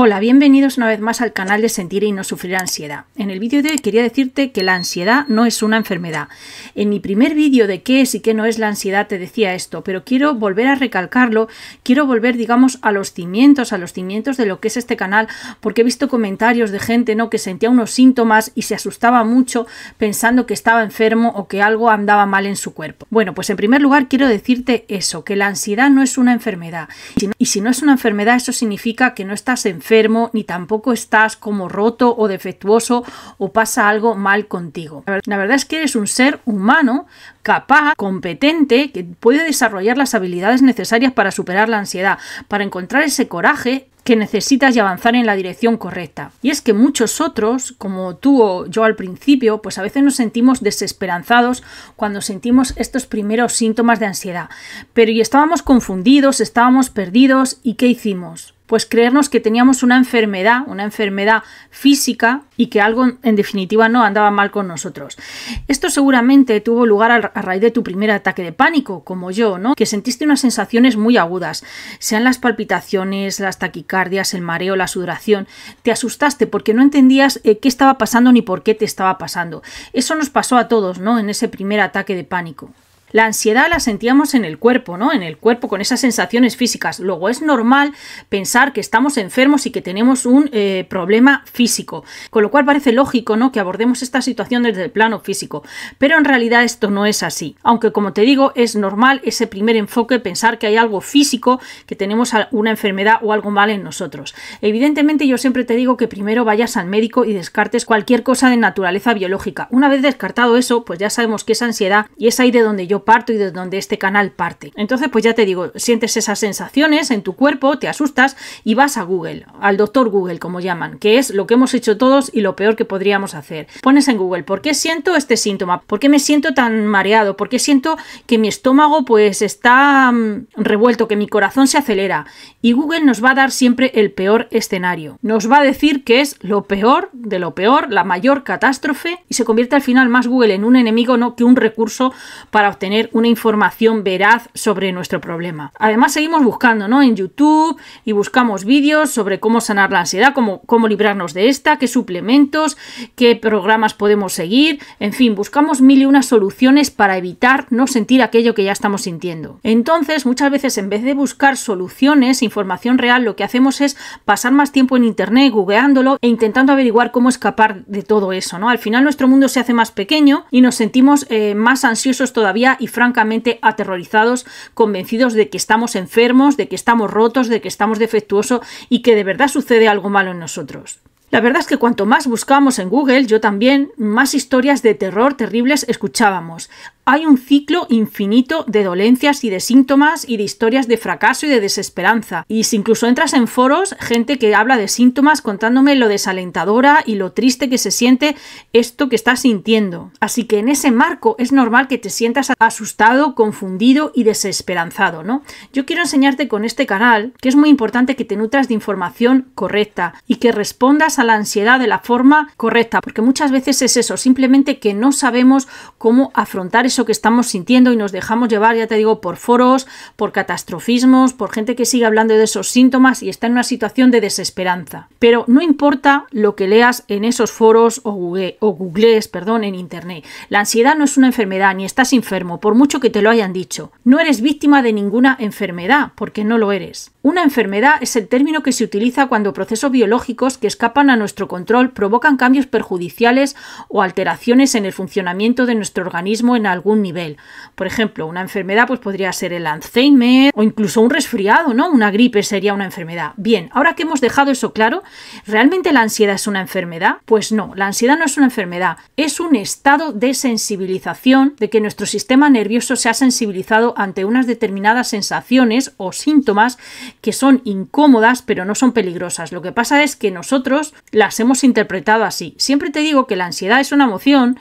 Hola, bienvenidos una vez más al canal de Sentir y no Sufrir Ansiedad. En el vídeo de hoy quería decirte que la ansiedad no es una enfermedad. En mi primer vídeo de qué es y qué no es la ansiedad te decía esto, pero quiero volver a recalcarlo, quiero volver, digamos, a los cimientos, a los cimientos de lo que es este canal, porque he visto comentarios de gente ¿no? que sentía unos síntomas y se asustaba mucho pensando que estaba enfermo o que algo andaba mal en su cuerpo. Bueno, pues en primer lugar quiero decirte eso, que la ansiedad no es una enfermedad. Y si no, es una enfermedad, eso significa que no estás enfermo ni tampoco estás como roto o defectuoso o pasa algo mal contigo. La verdad es que eres un ser humano capaz, competente, que puede desarrollar las habilidades necesarias para superar la ansiedad, para encontrar ese coraje que necesitas y avanzar en la dirección correcta. Y es que muchos otros, como tú o yo al principio, pues a veces nos sentimos desesperanzados cuando sentimos estos primeros síntomas de ansiedad. Pero y estábamos confundidos, estábamos perdidos, ¿y qué hicimos? pues creernos que teníamos una enfermedad, una enfermedad física y que algo en definitiva no andaba mal con nosotros. Esto seguramente tuvo lugar a raíz de tu primer ataque de pánico, como yo, ¿no? Que sentiste unas sensaciones muy agudas, sean las palpitaciones, las taquicardias, el mareo, la sudoración. Te asustaste porque no entendías eh, qué estaba pasando ni por qué te estaba pasando. Eso nos pasó a todos, ¿no? En ese primer ataque de pánico. La ansiedad la sentíamos en el cuerpo, ¿no? En el cuerpo con esas sensaciones físicas. Luego es normal pensar que estamos enfermos y que tenemos un eh, problema físico, con lo cual parece lógico, ¿no? Que abordemos esta situación desde el plano físico. Pero en realidad esto no es así. Aunque como te digo, es normal ese primer enfoque pensar que hay algo físico, que tenemos una enfermedad o algo mal en nosotros. Evidentemente yo siempre te digo que primero vayas al médico y descartes cualquier cosa de naturaleza biológica. Una vez descartado eso, pues ya sabemos que es ansiedad y es ahí de donde yo parto y de donde este canal parte. Entonces, pues ya te digo, sientes esas sensaciones en tu cuerpo, te asustas y vas a Google, al doctor Google, como llaman, que es lo que hemos hecho todos y lo peor que podríamos hacer. Pones en Google, ¿por qué siento este síntoma? ¿Por qué me siento tan mareado? ¿Por qué siento que mi estómago pues está mm, revuelto, que mi corazón se acelera? Y Google nos va a dar siempre el peor escenario. Nos va a decir que es lo peor de lo peor, la mayor catástrofe y se convierte al final más Google en un enemigo no que un recurso para obtener una información veraz sobre nuestro problema. Además, seguimos buscando, ¿no? En YouTube y buscamos vídeos sobre cómo sanar la ansiedad, cómo, cómo librarnos de esta, qué suplementos, qué programas podemos seguir, en fin, buscamos mil y unas soluciones para evitar no sentir aquello que ya estamos sintiendo. Entonces, muchas veces en vez de buscar soluciones, información real, lo que hacemos es pasar más tiempo en internet, googleándolo e intentando averiguar cómo escapar de todo eso, ¿no? Al final nuestro mundo se hace más pequeño y nos sentimos eh, más ansiosos todavía y francamente aterrorizados, convencidos de que estamos enfermos, de que estamos rotos, de que estamos defectuosos y que de verdad sucede algo malo en nosotros. La verdad es que cuanto más buscábamos en Google, yo también, más historias de terror terribles escuchábamos hay un ciclo infinito de dolencias y de síntomas y de historias de fracaso y de desesperanza. Y si incluso entras en foros, gente que habla de síntomas contándome lo desalentadora y lo triste que se siente esto que estás sintiendo. Así que en ese marco es normal que te sientas asustado, confundido y desesperanzado, ¿no? Yo quiero enseñarte con este canal que es muy importante que te nutras de información correcta y que respondas a la ansiedad de la forma correcta, porque muchas veces es eso, simplemente que no sabemos cómo afrontar eso que estamos sintiendo y nos dejamos llevar, ya te digo, por foros, por catastrofismos, por gente que sigue hablando de esos síntomas y está en una situación de desesperanza. Pero no importa lo que leas en esos foros o, Google, o googlees, perdón, en internet. La ansiedad no es una enfermedad ni estás enfermo, por mucho que te lo hayan dicho. No eres víctima de ninguna enfermedad, porque no lo eres. Una enfermedad es el término que se utiliza cuando procesos biológicos que escapan a nuestro control provocan cambios perjudiciales o alteraciones en el funcionamiento de nuestro organismo en algún nivel. Por ejemplo, una enfermedad pues, podría ser el Alzheimer o incluso un resfriado, ¿no? Una gripe sería una enfermedad. Bien, ahora que hemos dejado eso claro, ¿realmente la ansiedad es una enfermedad? Pues no, la ansiedad no es una enfermedad, es un estado de sensibilización, de que nuestro sistema nervioso se ha sensibilizado ante unas determinadas sensaciones o síntomas que son incómodas pero no son peligrosas. Lo que pasa es que nosotros las hemos interpretado así. Siempre te digo que la ansiedad es una emoción,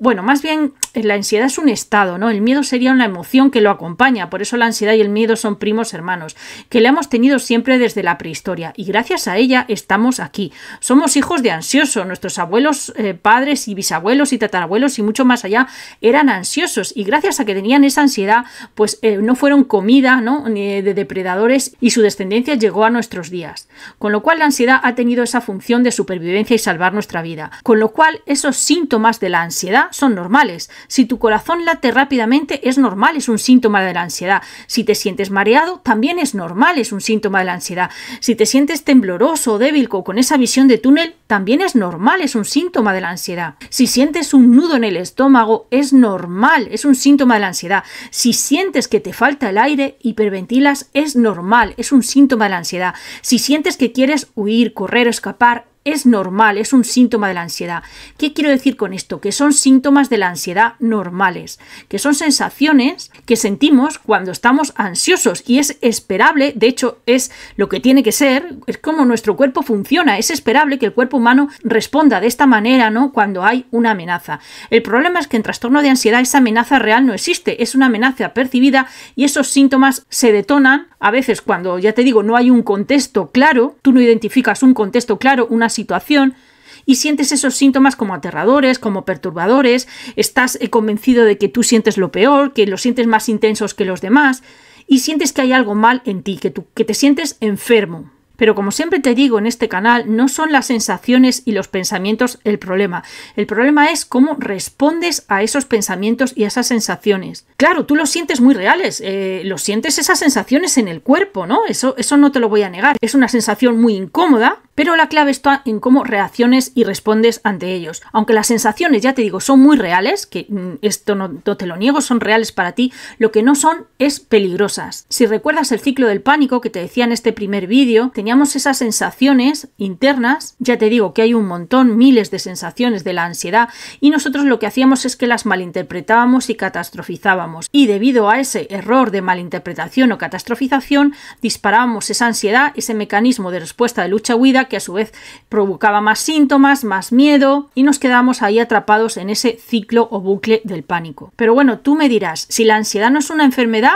bueno, más bien eh, la ansiedad es un estado, ¿no? El miedo sería una emoción que lo acompaña, por eso la ansiedad y el miedo son primos hermanos, que la hemos tenido siempre desde la prehistoria y gracias a ella estamos aquí. Somos hijos de ansioso, nuestros abuelos, eh, padres y bisabuelos y tatarabuelos y mucho más allá eran ansiosos y gracias a que tenían esa ansiedad, pues eh, no fueron comida, ¿no? Ni de depredadores y su descendencia llegó a nuestros días, con lo cual la ansiedad ha tenido esa función de supervivencia y salvar nuestra vida, con lo cual esos síntomas de la ansiedad son normales. Si tu corazón late rápidamente es normal, es un síntoma de la ansiedad. Si te sientes mareado también es normal, es un síntoma de la ansiedad. Si te sientes tembloroso, o débil con esa visión de túnel también es normal, es un síntoma de la ansiedad. Si sientes un nudo en el estómago es normal, es un síntoma de la ansiedad. Si sientes que te falta el aire, hiperventilas es normal, es un síntoma de la ansiedad. Si sientes que quieres huir, correr, o escapar, es normal, es un síntoma de la ansiedad. ¿Qué quiero decir con esto? Que son síntomas de la ansiedad normales, que son sensaciones que sentimos cuando estamos ansiosos y es esperable, de hecho es lo que tiene que ser, es como nuestro cuerpo funciona, es esperable que el cuerpo humano responda de esta manera, ¿no? Cuando hay una amenaza. El problema es que en trastorno de ansiedad esa amenaza real no existe, es una amenaza percibida y esos síntomas se detonan a veces cuando, ya te digo, no hay un contexto claro, tú no identificas un contexto claro, una situación y sientes esos síntomas como aterradores, como perturbadores, estás eh, convencido de que tú sientes lo peor, que lo sientes más intensos que los demás y sientes que hay algo mal en ti, que, tú, que te sientes enfermo. Pero como siempre te digo en este canal, no son las sensaciones y los pensamientos el problema. El problema es cómo respondes a esos pensamientos y a esas sensaciones. Claro, tú los sientes muy reales, eh, los sientes esas sensaciones en el cuerpo, ¿no? Eso, eso no te lo voy a negar. Es una sensación muy incómoda, pero la clave está en cómo reacciones y respondes ante ellos. Aunque las sensaciones, ya te digo, son muy reales, que mm, esto no, te lo niego, son reales para ti, lo que no son es peligrosas. Si recuerdas el ciclo del pánico que te decía en este primer vídeo, teníamos esas sensaciones internas, ya te digo que hay un montón, miles de sensaciones de la ansiedad, y nosotros lo que hacíamos es que las malinterpretábamos y catastrofizábamos. Y debido a ese error de malinterpretación o catastrofización, disparábamos esa ansiedad, ese mecanismo de respuesta de lucha-huida que a su vez provocaba más síntomas, más miedo y nos quedamos ahí atrapados en ese ciclo o bucle del pánico. Pero bueno, tú me dirás, si la ansiedad no es una enfermedad,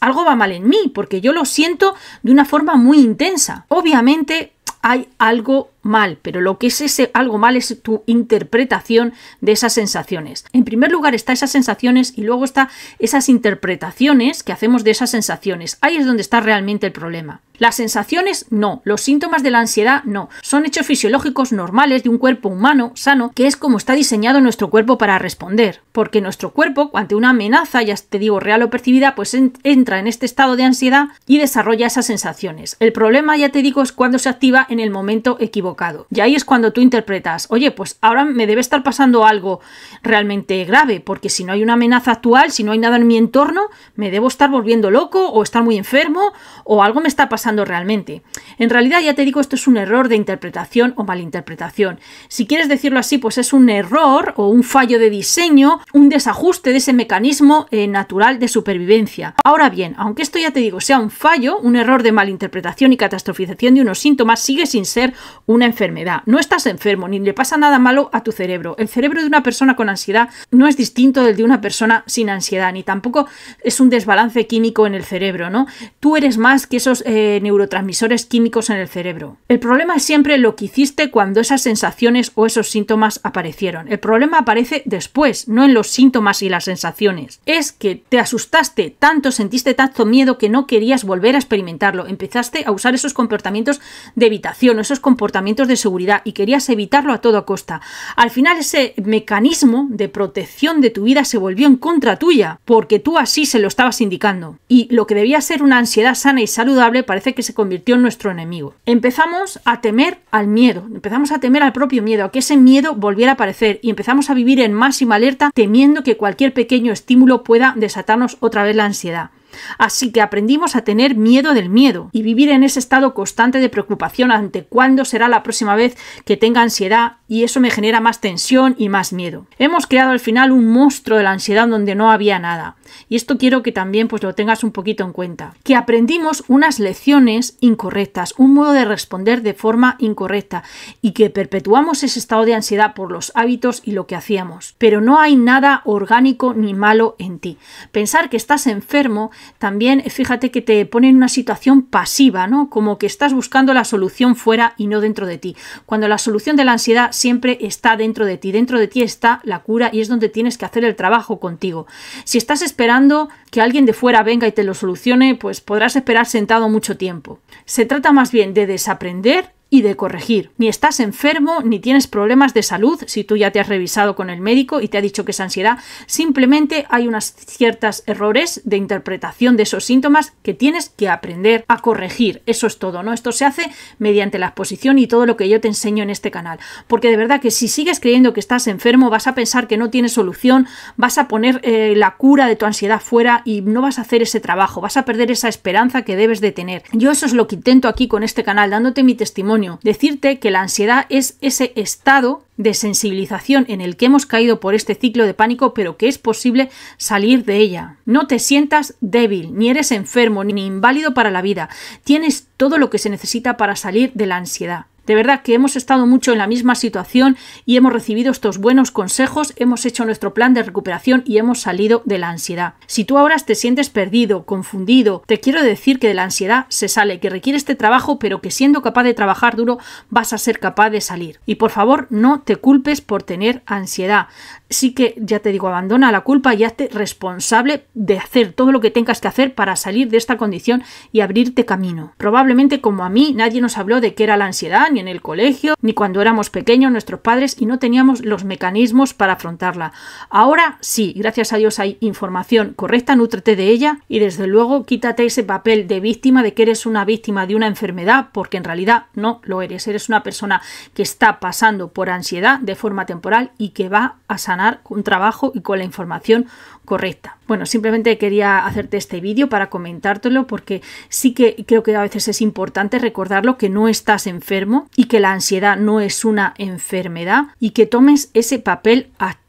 algo va mal en mí porque yo lo siento de una forma muy intensa. Obviamente hay algo mal, pero lo que es ese algo mal es tu interpretación de esas sensaciones. En primer lugar está esas sensaciones y luego está esas interpretaciones que hacemos de esas sensaciones. Ahí es donde está realmente el problema. Las sensaciones no, los síntomas de la ansiedad no, son hechos fisiológicos normales de un cuerpo humano sano, que es como está diseñado nuestro cuerpo para responder, porque nuestro cuerpo ante una amenaza, ya te digo real o percibida, pues entra en este estado de ansiedad y desarrolla esas sensaciones. El problema, ya te digo, es cuando se activa en el momento equivocado y ahí es cuando tú interpretas, oye, pues ahora me debe estar pasando algo realmente grave, porque si no hay una amenaza actual, si no hay nada en mi entorno, me debo estar volviendo loco o estar muy enfermo o algo me está pasando realmente. En realidad, ya te digo, esto es un error de interpretación o malinterpretación. Si quieres decirlo así, pues es un error o un fallo de diseño, un desajuste de ese mecanismo eh, natural de supervivencia. Ahora bien, aunque esto ya te digo sea un fallo, un error de malinterpretación y catastrofización de unos síntomas, sigue sin ser un enfermedad. No estás enfermo, ni le pasa nada malo a tu cerebro. El cerebro de una persona con ansiedad no es distinto del de una persona sin ansiedad, ni tampoco es un desbalance químico en el cerebro, ¿no? Tú eres más que esos eh, neurotransmisores químicos en el cerebro. El problema es siempre lo que hiciste cuando esas sensaciones o esos síntomas aparecieron. El problema aparece después, no en los síntomas y las sensaciones. Es que te asustaste tanto, sentiste tanto miedo que no querías volver a experimentarlo. Empezaste a usar esos comportamientos de evitación, esos comportamientos de seguridad y querías evitarlo a toda costa. Al final ese mecanismo de protección de tu vida se volvió en contra tuya, porque tú así se lo estabas indicando. Y lo que debía ser una ansiedad sana y saludable parece que se convirtió en nuestro enemigo. Empezamos a temer al miedo, empezamos a temer al propio miedo, a que ese miedo volviera a aparecer y empezamos a vivir en máxima alerta temiendo que cualquier pequeño estímulo pueda desatarnos otra vez la ansiedad. Así que aprendimos a tener miedo del miedo y vivir en ese estado constante de preocupación ante cuándo será la próxima vez que tenga ansiedad y eso me genera más tensión y más miedo. Hemos creado al final un monstruo de la ansiedad donde no había nada. Y esto quiero que también pues lo tengas un poquito en cuenta. Que aprendimos unas lecciones incorrectas, un modo de responder de forma incorrecta y que perpetuamos ese estado de ansiedad por los hábitos y lo que hacíamos. Pero no hay nada orgánico ni malo en ti. Pensar que estás enfermo también fíjate que te pone en una situación pasiva, ¿no? Como que estás buscando la solución fuera y no dentro de ti. Cuando la solución de la ansiedad siempre está dentro de ti. Dentro de ti está la cura y es donde tienes que hacer el trabajo contigo. Si estás esperando que alguien de fuera venga y te lo solucione, pues podrás esperar sentado mucho tiempo. Se trata más bien de desaprender y de corregir. Ni estás enfermo, ni tienes problemas de salud, si tú ya te has revisado con el médico y te ha dicho que es ansiedad, simplemente hay unas ciertas errores de interpretación de esos síntomas que tienes que aprender a corregir. Eso es todo, ¿no? Esto se hace mediante la exposición y todo lo que yo te enseño en este canal. Porque de verdad que si sigues creyendo que estás enfermo, vas a pensar que no tienes solución, vas a poner eh, la cura de tu ansiedad fuera y no vas a hacer ese trabajo, vas a perder esa esperanza que debes de tener. Yo eso es lo que intento aquí con este canal, dándote mi testimonio decirte que la ansiedad es ese estado de sensibilización en el que hemos caído por este ciclo de pánico, pero que es posible salir de ella. No te sientas débil, ni eres enfermo, ni inválido para la vida. Tienes todo lo que se necesita para salir de la ansiedad. De verdad que hemos estado mucho en la misma situación y hemos recibido estos buenos consejos, hemos hecho nuestro plan de recuperación y hemos salido de la ansiedad. Si tú ahora te sientes perdido, confundido, te quiero decir que de la ansiedad se sale, que requiere este trabajo, pero que siendo capaz de trabajar duro vas a ser capaz de salir. Y por favor, no te culpes por tener ansiedad. Sí que, ya te digo, abandona la culpa y hazte responsable de hacer todo lo que tengas que hacer para salir de esta condición y abrirte camino. Probablemente como a mí nadie nos habló de qué era la ansiedad, ni en el colegio, ni cuando éramos pequeños nuestros padres y no teníamos los mecanismos para afrontarla. Ahora sí, gracias a Dios hay información correcta, nútrete de ella y desde luego quítate ese papel de víctima de que eres una víctima de una enfermedad, porque en realidad no lo eres, eres una persona que está pasando por ansiedad de forma temporal y que va a sanar con trabajo y con la información correcta. Bueno, simplemente quería hacerte este vídeo para comentártelo porque sí que creo que a veces es importante recordarlo que no estás enfermo y que la ansiedad no es una enfermedad y que tomes ese papel activo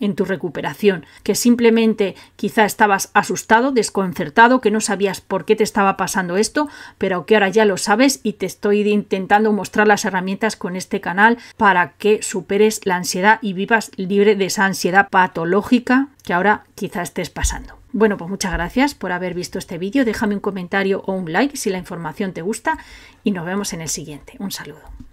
en tu recuperación, que simplemente quizá estabas asustado, desconcertado, que no sabías por qué te estaba pasando esto, pero que ahora ya lo sabes y te estoy intentando mostrar las herramientas con este canal para que superes la ansiedad y vivas libre de esa ansiedad patológica que ahora quizá estés pasando. Bueno, pues muchas gracias por haber visto este vídeo. Déjame un comentario o un like si la información te gusta y nos vemos en el siguiente. Un saludo.